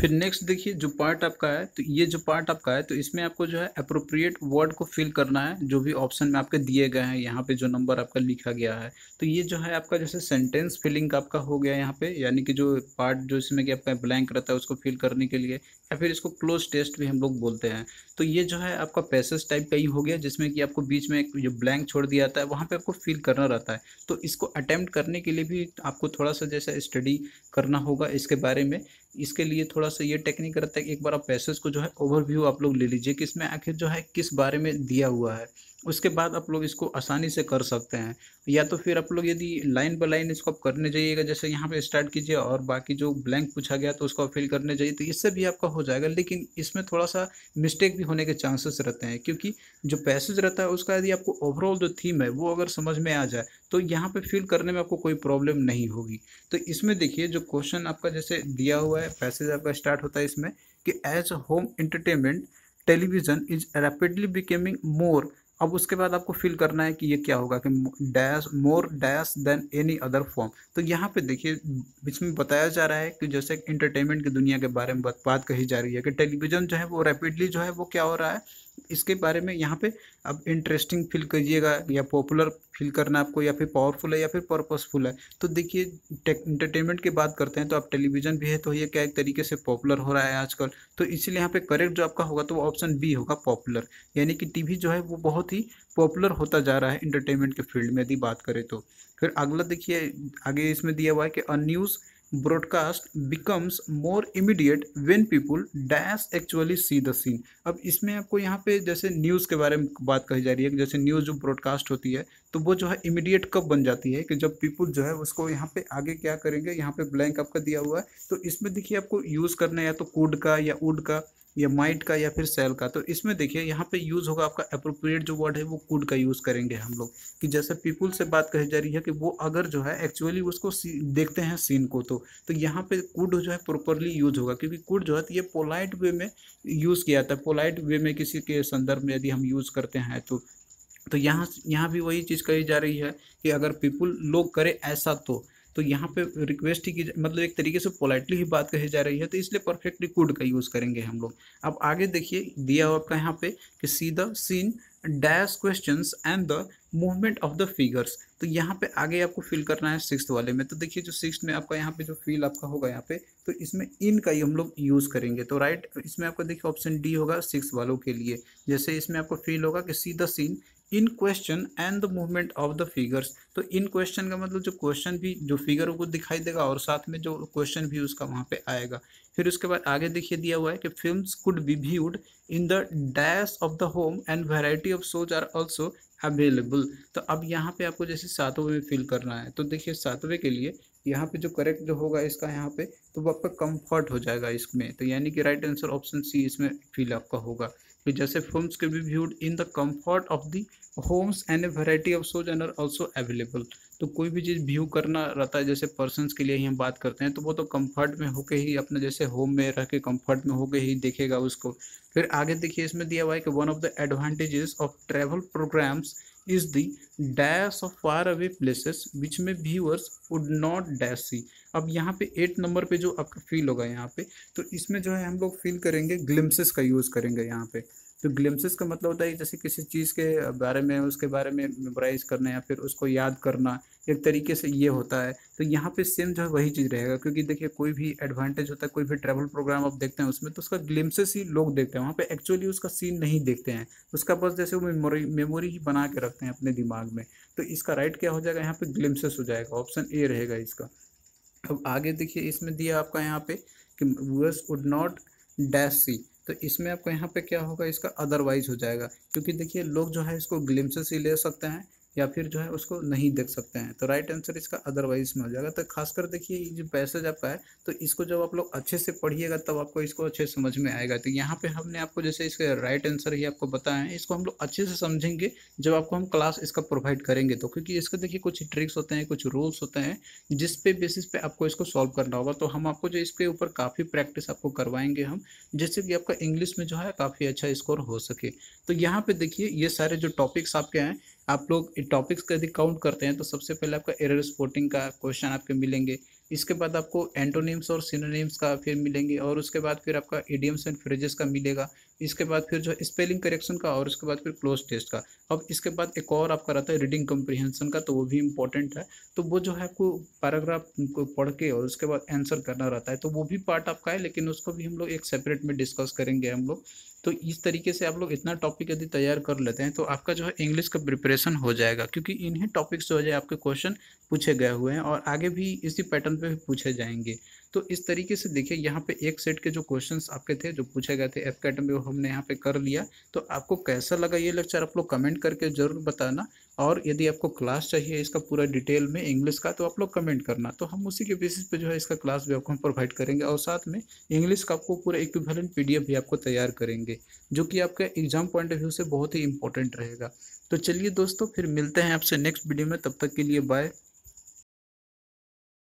फिर नेक्स्ट देखिए जो पार्ट आपका है तो ये जो पार्ट आपका है तो इसमें आपको जो है अप्रोप्रिएट वर्ड को फिल करना है जो भी ऑप्शन में आपके दिए गए हैं यहाँ पे जो नंबर आपका लिखा गया है तो ये जो है आपका जैसे सेंटेंस फिलिंग का आपका हो गया यहाँ पे यानी कि जो पार्ट जो इसमें कि आपका ब्लैंक रहता है उसको फिल करने के लिए या फिर इसको क्लोज टेस्ट भी हम लोग बोलते हैं तो ये जो है आपका पैसेज टाइप का ही हो गया जिसमें कि आपको बीच में एक जो ब्लैंक छोड़ दिया जाता है वहाँ पर आपको फिल करना रहता है तो इसको अटैम्प्ट करने के लिए भी आपको थोड़ा सा जैसा स्टडी करना होगा इसके बारे में इसके लिए थोड़ा सा ये टेक्निक रहता है कि एक बार आप पैसेज को जो है ओवरव्यू आप लोग ले लीजिए कि इसमें आखिर जो है किस बारे में दिया हुआ है उसके बाद आप लोग इसको आसानी से कर सकते हैं या तो फिर आप लोग यदि लाइन बाय लाइन इसको आप करने जाइएगा जैसे यहाँ पे स्टार्ट कीजिए और बाकी जो ब्लैंक पूछा गया तो उसको फिल करने जाइए तो इससे भी आपका हो जाएगा लेकिन इसमें थोड़ा सा मिस्टेक भी होने के चांसेस रहते हैं क्योंकि जो पैसेज रहता है उसका यदि आपको ओवरऑल जो थीम है वो अगर समझ में आ जाए तो यहाँ पर फिल करने में आपको कोई प्रॉब्लम नहीं होगी तो इसमें देखिए जो क्वेश्चन आपका जैसे दिया हुआ है पैसेज आपका स्टार्ट होता है इसमें कि as home entertainment television is rapidly becoming more अब उसके बाद आपको फिल करना है कि ये क्या होगा कि dash more dash than any other form तो यहाँ पे देखिए बीच में बताया जा रहा है कि जैसे इंटरटेनमेंट की दुनिया के बारे में बात कही जा रही है कि टेलीविज़न जो है वो रैपिडली जो है वो क्या हो रहा है इसके बारे में यहाँ पे आप इंटरेस्टिंग फील करिएगा या पॉपुलर फील करना आपको या फिर पावरफुल है या फिर पर्पसफुल है तो देखिए इंटरटेनमेंट की बात करते हैं तो आप टेलीविजन भी है तो ये क्या एक तरीके से पॉपुलर हो रहा है आजकल तो इसीलिए यहाँ पे करेक्ट जो आपका होगा तो वो ऑप्शन बी होगा पॉपुलर यानी कि टी जो है वो बहुत ही पॉपुलर होता जा रहा है इंटरटेनमेंट के फील्ड में यदि बात करें तो फिर अगला देखिए आगे इसमें दिया हुआ है कि a news broadcast becomes more immediate when people dash actually see the scene अब इसमें आपको यहाँ पे जैसे न्यूज़ के बारे में बात कही जा रही है जैसे न्यूज़ जो ब्रॉडकास्ट होती है तो वो जो है इमीडिएट कब बन जाती है कि जब पीपुल जो है उसको यहाँ पे आगे क्या करेंगे यहाँ पे ब्लैंक आपका दिया हुआ है तो इसमें देखिए आपको यूज़ करना है या तो कुड का या उड का या माइट का या फिर सेल का तो इसमें देखिए यहाँ पे यूज़ होगा आपका अप्रोप्रिएट जो वर्ड है वो कुड का यूज़ करेंगे हम लोग कि जैसे पीपुल से बात कही जा रही है कि वो अगर जो है एक्चुअली उसको देखते हैं सीन को तो तो यहाँ पे कुड जो है प्रॉपरली यूज होगा क्योंकि कुड जो है तो ये पोलाइट वे में यूज़ किया जाता है पोलाइट वे में किसी के संदर्भ में यदि हम यूज़ करते हैं तो तो यहाँ यहाँ भी वही चीज़ कही जा रही है कि अगर पीपुल लोग करें ऐसा तो तो यहाँ पे रिक्वेस्ट ही की मतलब एक तरीके से पोलाइटली ही बात कही जा रही है तो इसलिए परफेक्टली कुड का यूज़ करेंगे हम लोग अब आगे देखिए दिया हुआ आपका यहाँ पे कि see the scene dash question and the movement of the figures तो यहाँ पे आगे आपको फिल करना है सिक्स वाले में तो देखिए जो सिक्स में आपका यहाँ पे जो फील आपका होगा यहाँ पे तो इसमें इन का ही हम लोग यूज़ करेंगे तो राइट इसमें आपको देखिए ऑप्शन डी होगा सिक्स वालों के लिए जैसे इसमें आपको फील होगा कि see the scene in question and the movement of the figures तो इन क्वेश्चन का मतलब जो क्वेश्चन भी जो फिगर को दिखाई देगा और साथ में जो क्वेश्चन भी उसका वहाँ पे आएगा फिर उसके बाद आगे देखिए दिया हुआ है कि film could be viewed in the dash of the home and variety of shows are also available तो अब यहाँ पे आपको जैसे सातवें में फिल करना है तो देखिए सातवें के लिए यहाँ पे जो करेक्ट जो होगा इसका यहाँ पे तो वो आपका कम्फर्ट हो जाएगा इसमें तो यानी कि राइट आंसर ऑप्शन सी इसमें फिल आपका होगा जैसे फिल्म्स के be viewed in the comfort of the homes and a variety of shows and are available तो कोई भी चीज़ व्यू करना रहता है जैसे पर्सनस के लिए ही हम बात करते हैं तो वो तो कंफर्ट में होके ही अपने जैसे होम में रह के कंफर्ट में होके ही देखेगा उसको फिर आगे देखिए इसमें दिया हुआ है कि one of the advantages of travel programmes is the dash of far away places which में viewers would not dash see अब यहाँ पे एट नंबर पे जो आपका फील होगा यहाँ पे तो इसमें जो है हम लोग फील करेंगे ग्लिम्सेस का यूज़ करेंगे यहाँ पे तो ग्लिम्सिस का मतलब होता है जैसे किसी चीज़ के बारे में उसके बारे में मेमोराइज करना या फिर उसको याद करना एक तरीके से ये होता है तो यहाँ पे सेम जो है वही चीज़ रहेगा क्योंकि देखिए कोई भी एडवांटेज होता है कोई भी ट्रैवल प्रोग्राम आप देखते हैं उसमें तो उसका ग्लिम्सिस ही लोग देखते हैं वहाँ पर एक्चुअली उसका सीन नहीं देखते हैं उसका बस जैसे वो मेमोरी मेमोरी ही बना के रखते हैं अपने दिमाग में तो इसका राइट क्या हो जाएगा यहाँ पर ग्लिम्सिस हो जाएगा ऑप्शन ए रहेगा इसका अब आगे देखिए इसमें दिया आपका यहाँ पे कि viewers would not dash see तो इसमें आपको यहाँ पे क्या होगा इसका अदरवाइज हो जाएगा क्योंकि देखिए लोग जो है इसको ग्लिम्स ही ले सकते हैं या फिर जो है उसको नहीं देख सकते हैं तो राइट आंसर इसका अदरवाइज में हो जाएगा तो खासकर देखिए जो पैसेज आपका है तो इसको जब आप लोग अच्छे से पढ़िएगा तब आपको इसको अच्छे समझ में आएगा तो यहाँ पे हमने आपको जैसे इसके राइट आंसर ही आपको बताया है इसको हम लोग अच्छे से समझेंगे जब आपको हम क्लास इसका प्रोवाइड करेंगे तो क्योंकि इसके देखिए कुछ ट्रिक्स होते हैं कुछ रूल्स होते हैं जिस पे बेसिस पे आपको इसको सॉल्व करना होगा तो हम आपको जो इसके ऊपर काफ़ी प्रैक्टिस आपको करवाएंगे हम जिससे कि आपका इंग्लिश में जो है काफ़ी अच्छा स्कोर हो सके तो यहाँ पे देखिए ये सारे जो टॉपिक्स आपके हैं आप लोग टॉपिक्स का यदि काउंट करते हैं तो सबसे पहले आपका एरर स्पोर्टिंग का क्वेश्चन आपके मिलेंगे इसके बाद आपको एंटोनिम्स और सिनोनिम्स का फिर मिलेंगे और उसके बाद फिर आपका एडियम्स एंड फ्रेजेस का मिलेगा इसके बाद फिर जो स्पेलिंग करेक्शन का और उसके बाद फिर क्लोज टेस्ट का अब इसके बाद एक और आपका रहता है रीडिंग कम्प्रीहेंशन का तो वो भी इम्पोर्टेंट है तो वो जो है आपको पैराग्राफ को पढ़ के और उसके बाद आंसर करना रहता है तो वो भी पार्ट आपका है लेकिन उसको भी हम लोग एक सेपरेट में डिस्कस करेंगे हम लोग तो इस तरीके से आप लोग इतना टॉपिक यदि तैयार कर लेते हैं तो आपका जो है इंग्लिश का प्रिपरेशन हो जाएगा क्योंकि इन्हीं टॉपिक्स जो है आपके क्वेश्चन पूछे गए हुए हैं और आगे भी इसी पैटर्न पर भी पूछे जाएंगे तो इस तरीके से देखिए यहाँ पे एक सेट के जो क्वेश्चंस आपके थे जो पूछे गए थे एफ कैटम वो हमने यहाँ पे कर लिया तो आपको कैसा लगा ये लेक्चर आप लोग कमेंट करके जरूर बताना और यदि आपको क्लास चाहिए इसका पूरा डिटेल में इंग्लिश का तो आप लोग कमेंट करना तो हम उसी के बेसिस पे जो है इसका क्लास भी आपको हम प्रोवाइड करेंगे और साथ में इंग्लिश का आपको पूरा इक्विवेलेंट पीडीएफ भी आपको तैयार करेंगे जो कि आपके एग्जाम पॉइंट ऑफ व्यू से बहुत ही इंपॉर्टेंट रहेगा तो चलिए दोस्तों फिर मिलते हैं आपसे नेक्स्ट वीडियो में तब तक के लिए बाय